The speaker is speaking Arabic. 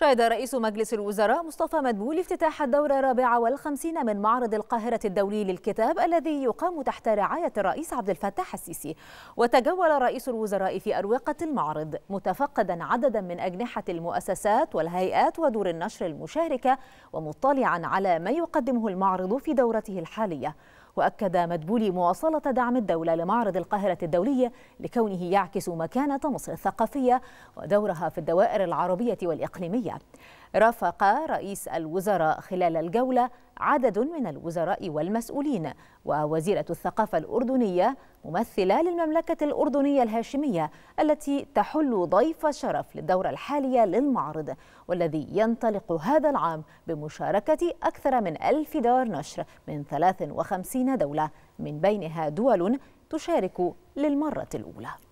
شهد رئيس مجلس الوزراء مصطفى مدبول افتتاح الدورة الرابعة والخمسين من معرض القاهرة الدولي للكتاب الذي يقام تحت رعاية الرئيس عبد الفتاح السيسي وتجول رئيس الوزراء في أروقة المعرض متفقدا عددا من أجنحة المؤسسات والهيئات ودور النشر المشاركة ومطلعا على ما يقدمه المعرض في دورته الحالية وأكد مدبولي مواصلة دعم الدولة لمعرض القاهرة الدولية لكونه يعكس مكانة مصر الثقافية ودورها في الدوائر العربية والإقليمية الصحية رافق رئيس الوزراء خلال الجولة عدد من الوزراء والمسؤولين ووزيرة الثقافة الأردنية ممثلة للمملكة الأردنية الهاشمية التي تحل ضيف شرف للدورة الحالية للمعرض والذي ينطلق هذا العام بمشاركة أكثر من ألف دار نشر من 53 دولة من بينها دول تشارك للمرة الأولى